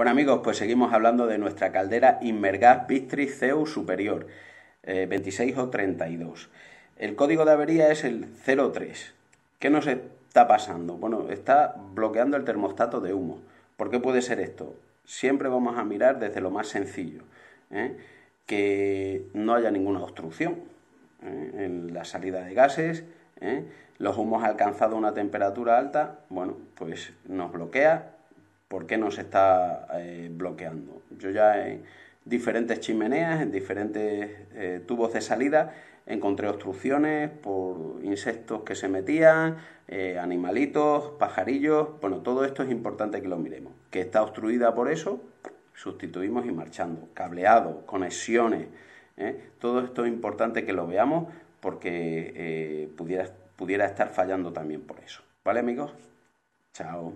Bueno amigos, pues seguimos hablando de nuestra caldera Inmergas Pistri CEU Superior 26 eh, o 32. El código de avería es el 03. ¿Qué nos está pasando? Bueno, está bloqueando el termostato de humo. ¿Por qué puede ser esto? Siempre vamos a mirar desde lo más sencillo, ¿eh? que no haya ninguna obstrucción ¿eh? en la salida de gases, los humos alcanzado una temperatura alta, bueno, pues nos bloquea por qué nos está eh, bloqueando. Yo ya en diferentes chimeneas, en diferentes eh, tubos de salida, encontré obstrucciones por insectos que se metían, eh, animalitos, pajarillos. Bueno, todo esto es importante que lo miremos. Que está obstruida por eso, sustituimos y marchando. Cableado, conexiones. Todo esto es importante que lo veamos porque pudiera, pudiera estar fallando también por eso. ¿Vale amigos? Chao.